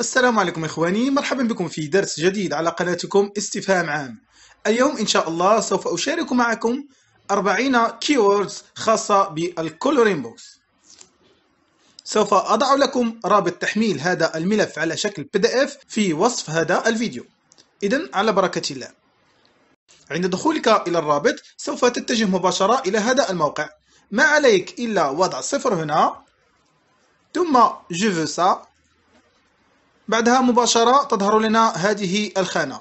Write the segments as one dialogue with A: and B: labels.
A: السلام عليكم إخواني مرحبا بكم في درس جديد على قناتكم استفهام عام اليوم إن شاء الله سوف أشارك معكم 40 كيوردز خاصة بالكولورين بوكس سوف أضع لكم رابط تحميل هذا الملف على شكل PDF في وصف هذا الفيديو إذا على بركة الله عند دخولك إلى الرابط سوف تتجه مباشرة إلى هذا الموقع ما عليك إلا وضع صفر هنا ثم جو فو سا بعدها مباشرة تظهر لنا هذه الخانة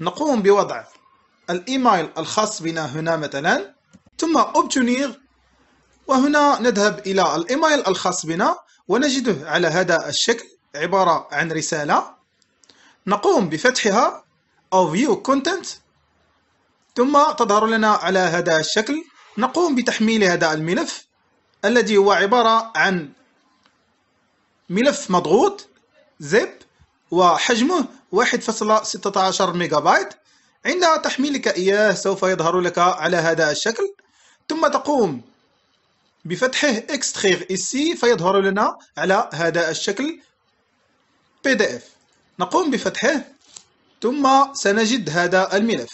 A: نقوم بوضع الإيميل الخاص بنا هنا مثلا ثم أوبتونير وهنا نذهب إلى الإيميل الخاص بنا ونجده على هذا الشكل عبارة عن رسالة نقوم بفتحها أو View Content ثم تظهر لنا على هذا الشكل نقوم بتحميل هذا الملف الذي هو عبارة عن ملف مضغوط زب وحجمه 1.16 ميجا بايت عند تحميلك إياه سوف يظهر لك على هذا الشكل ثم تقوم بفتحه اكستخير إسي e فيظهر لنا على هذا الشكل بي دي اف نقوم بفتحه ثم سنجد هذا الملف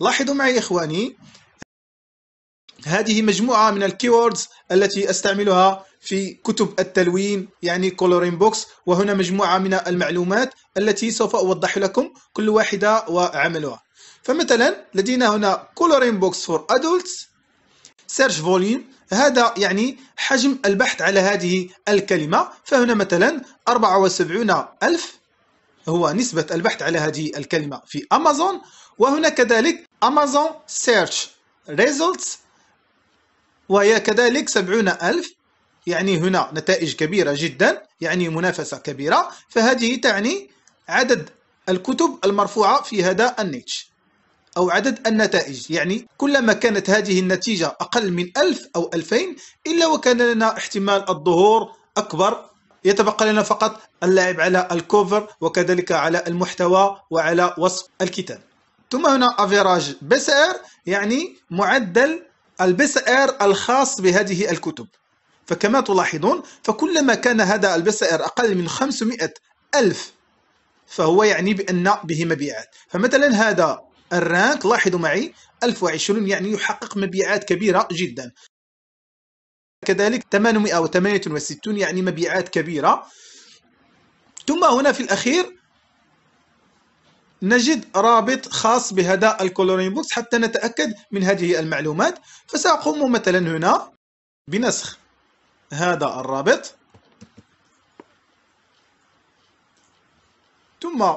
A: لاحظوا معي إخواني هذه مجموعة من الكيوردز التي أستعملها في كتب التلوين يعني كولورين بوكس وهنا مجموعة من المعلومات التي سوف أوضح لكم كل واحدة وعملها فمثلا لدينا هنا كولورين بوكس فور أدولتس سيرش فوليوم هذا يعني حجم البحث على هذه الكلمة فهنا مثلا 74 ألف هو نسبة البحث على هذه الكلمة في أمازون وهنا كذلك أمازون سيرش ريزولتس وهي كذلك 70 ألف يعني هنا نتائج كبيرة جدا يعني منافسة كبيرة فهذه تعني عدد الكتب المرفوعة في هذا النيتش أو عدد النتائج يعني كلما كانت هذه النتيجة أقل من ألف أو ألفين إلا وكان لنا احتمال الظهور أكبر يتبقى لنا فقط اللعب على الكوفر وكذلك على المحتوى وعلى وصف الكتاب ثم هنا افيراج بسعر يعني معدل البسعر الخاص بهذه الكتب فكما تلاحظون فكلما كان هذا البسائر أقل من 500 ألف فهو يعني بأن به مبيعات فمثلا هذا الرانك لاحظوا معي 1020 يعني يحقق مبيعات كبيرة جدا كذلك 868 يعني مبيعات كبيرة ثم هنا في الأخير نجد رابط خاص بهذا الكولورين بوكس حتى نتأكد من هذه المعلومات فسأقوم مثلا هنا بنسخ هذا الرابط ثم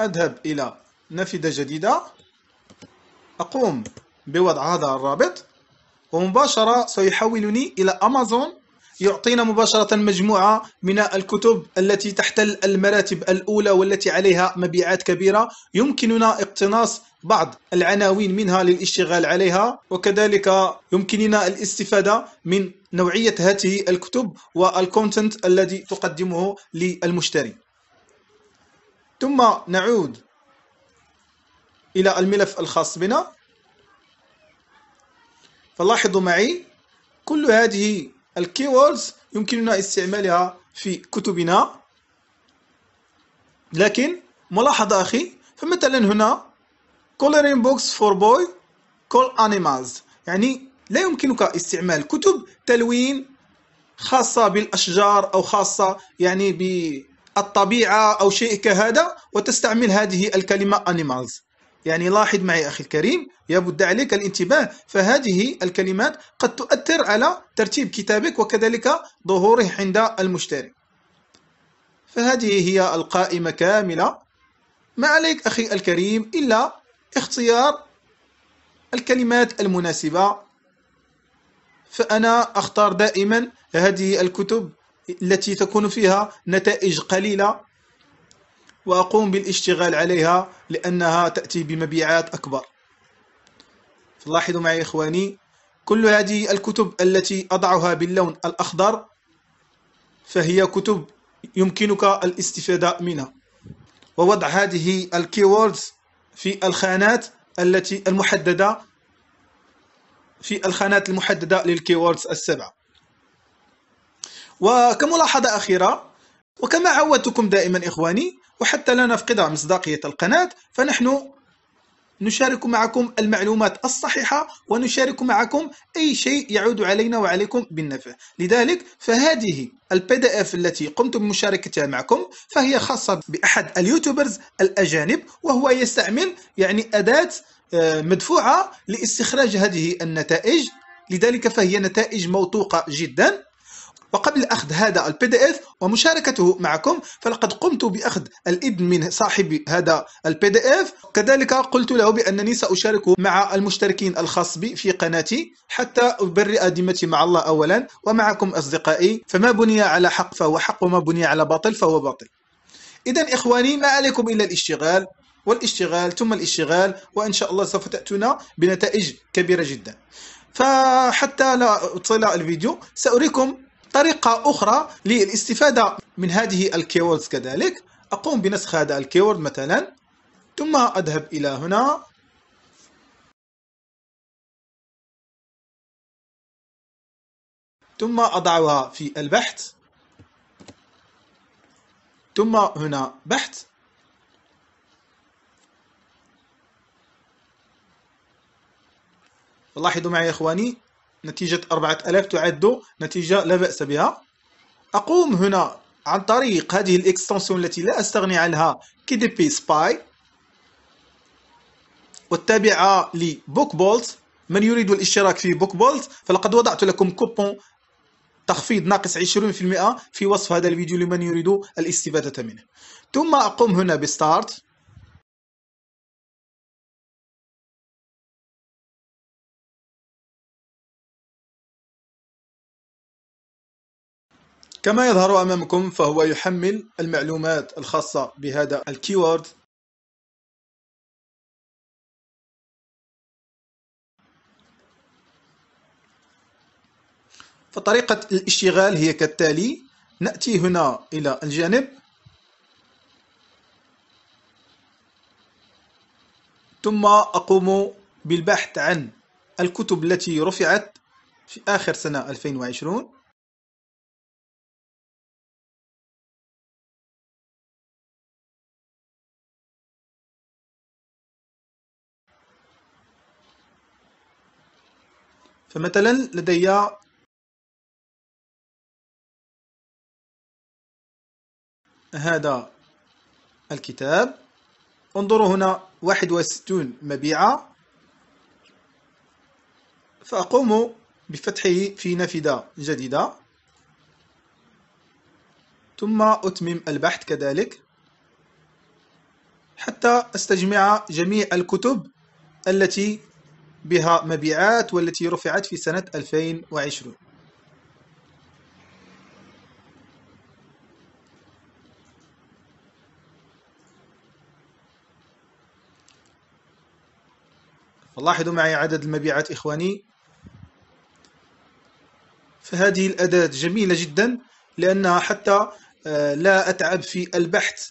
A: أذهب إلى نافذة جديدة أقوم بوضع هذا الرابط ومباشرة سيحولني إلى أمازون يعطينا مباشرة مجموعة من الكتب التي تحتل المراتب الأولى والتي عليها مبيعات كبيرة يمكننا اقتناص بعض العناوين منها للاشتغال عليها وكذلك يمكننا الاستفادة من نوعية هذه الكتب والكونتنت الذي تقدمه للمشتري ثم نعود إلى الملف الخاص بنا فلاحظوا معي كل هذه الكيوردز يمكننا استعمالها في كتبنا لكن ملاحظة أخي فمثلا هنا coloring books for boy call animals يعني لا يمكنك استعمال كتب تلوين خاصة بالأشجار أو خاصة يعني بالطبيعة أو شيء كهذا وتستعمل هذه الكلمة animals يعني لاحظ معي أخي الكريم يبد عليك الانتباه فهذه الكلمات قد تؤثر على ترتيب كتابك وكذلك ظهوره عند المشتري فهذه هي القائمة كاملة ما عليك أخي الكريم إلا اختيار الكلمات المناسبة فأنا أختار دائما هذه الكتب التي تكون فيها نتائج قليلة وأقوم بالاشتغال عليها لأنها تأتي بمبيعات أكبر لاحظوا معي إخواني كل هذه الكتب التي أضعها باللون الأخضر فهي كتب يمكنك الاستفادة منها ووضع هذه الكيوردز في الخانات التي المحددة في الخانات المحددة للكيوردز السبعة وكملاحظة أخيرة وكما عودتكم دائما إخواني وحتى لا نفقد مصداقية القناة فنحن نشارك معكم المعلومات الصحيحة ونشارك معكم أي شيء يعود علينا وعليكم بالنفع لذلك فهذه البي دي اف التي قمت بمشاركتها معكم فهي خاصة بأحد اليوتيوبرز الأجانب وهو يستعمل يعني أداة آه، مدفوعة لاستخراج هذه النتائج لذلك فهي نتائج موثوقة جدا وقبل أخذ هذا البي دي اف ومشاركته معكم فلقد قمت بأخذ الإذن من صاحب هذا البي دي اف كذلك قلت له بأنني سأشاركه مع المشتركين الخاص بي في قناتي حتى أبرئ ذمتي مع الله أولا ومعكم أصدقائي فما بني على حق فهو حق وما بني على باطل فهو باطل إذا إخواني ما عليكم إلا الاشتغال والاشتغال ثم الاشتغال وإن شاء الله سوف تأتونا بنتائج كبيرة جدا فحتى لا أطلع الفيديو سأريكم طريقة أخرى للاستفادة من هذه الكيوردز كذلك أقوم بنسخ هذا الكيورد مثلا ثم أذهب إلى هنا ثم أضعها في البحث ثم هنا بحث لاحظوا معي يا إخواني نتيجة 4000 تعد نتيجة لا بأس بها أقوم هنا عن طريق هذه الإكستنسيون التي لا أستغني عنها KDP سباي والتابعة لبوك بولت من يريد الاشتراك في بوك بولت فلقد وضعت لكم كوبون تخفيض ناقص 20% في وصف هذا الفيديو لمن يريد الاستفادة منه ثم أقوم هنا بستارت كما يظهر أمامكم فهو يحمل المعلومات الخاصة بهذا الكيورد فطريقة الاشتغال هي كالتالي نأتي هنا إلى الجانب ثم أقوم بالبحث عن الكتب التي رفعت في آخر سنة 2020 فمثلا لدي هذا الكتاب انظروا هنا 61 مبيعة فأقوم بفتحه في نافذة جديدة ثم أتمم البحث كذلك حتى أستجمع جميع الكتب التي بها مبيعات والتي رفعت في سنة 2020 لاحظوا معي عدد المبيعات إخواني فهذه الأداة جميلة جدا لأنها حتى آه، لا أتعب في البحث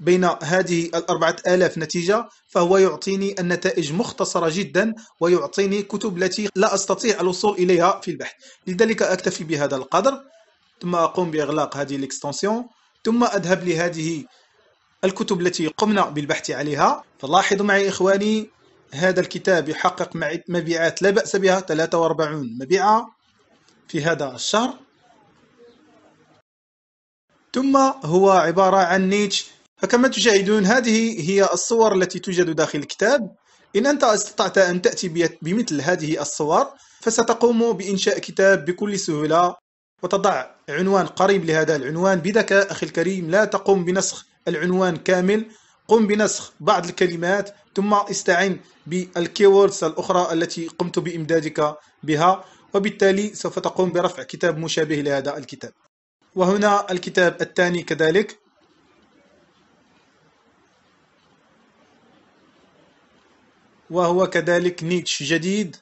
A: بين هذه الأربعة آلاف نتيجة فهو يعطيني النتائج مختصرة جدا ويعطيني كتب التي لا أستطيع الوصول إليها في البحث لذلك أكتفي بهذا القدر ثم أقوم بإغلاق هذه الإكستنسيون ثم أذهب لهذه الكتب التي قمنا بالبحث عليها فلاحظوا معي إخواني هذا الكتاب يحقق مبيعات لا بأس بها 43 مبيعة في هذا الشهر ثم هو عبارة عن نيتش فكما تشاهدون هذه هي الصور التي توجد داخل الكتاب إن أنت استطعت أن تأتي بمثل هذه الصور فستقوم بإنشاء كتاب بكل سهولة وتضع عنوان قريب لهذا العنوان بذكاء أخي الكريم لا تقوم بنسخ العنوان كامل قم بنسخ بعض الكلمات ثم استعن بالكيوردز الأخرى التي قمت بإمدادك بها وبالتالي سوف تقوم برفع كتاب مشابه لهذا الكتاب وهنا الكتاب الثاني كذلك وهو كذلك نيتش جديد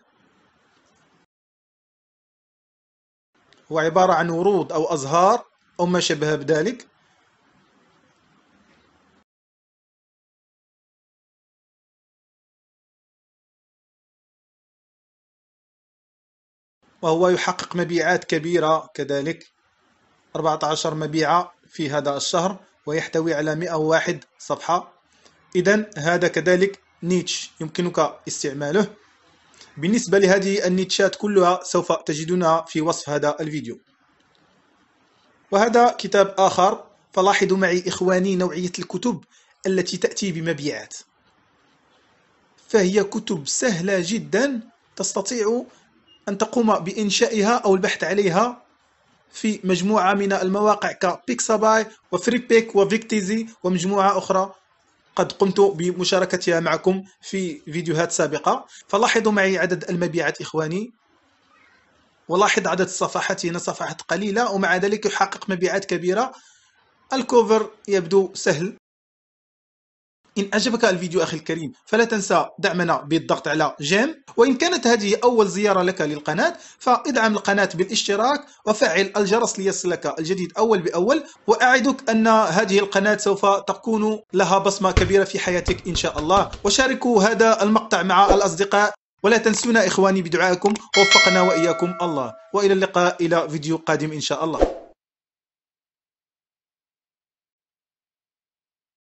A: هو عبارة عن ورود أو أزهار أو ما شبه بذلك وهو يحقق مبيعات كبيرة كذلك 14 مبيعة في هذا الشهر ويحتوي على 101 صفحة إذا هذا كذلك نيتش يمكنك استعماله بالنسبة لهذه النيتشات كلها سوف تجدونها في وصف هذا الفيديو وهذا كتاب آخر فلاحظوا معي إخواني نوعية الكتب التي تأتي بمبيعات فهي كتب سهلة جدا تستطيع أن تقوم بإنشائها أو البحث عليها في مجموعة من المواقع كبيكساباي وفريبيك وفيكتيزي ومجموعة أخرى قد قمت بمشاركتها معكم في فيديوهات سابقة فلاحظوا معي عدد المبيعات إخواني ولاحظ عدد الصفحات هنا صفحات قليلة ومع ذلك يحقق مبيعات كبيرة الكوفر يبدو سهل إن أعجبك الفيديو أخي الكريم فلا تنسى دعمنا بالضغط على جيم وإن كانت هذه أول زيارة لك للقناة فادعم القناة بالاشتراك وفعل الجرس ليصلك الجديد أول بأول وأعدك أن هذه القناة سوف تكون لها بصمة كبيرة في حياتك إن شاء الله وشاركوا هذا المقطع مع الأصدقاء ولا تنسونا إخواني بدعائكم ووفقنا وإياكم الله وإلى اللقاء إلى فيديو قادم إن شاء الله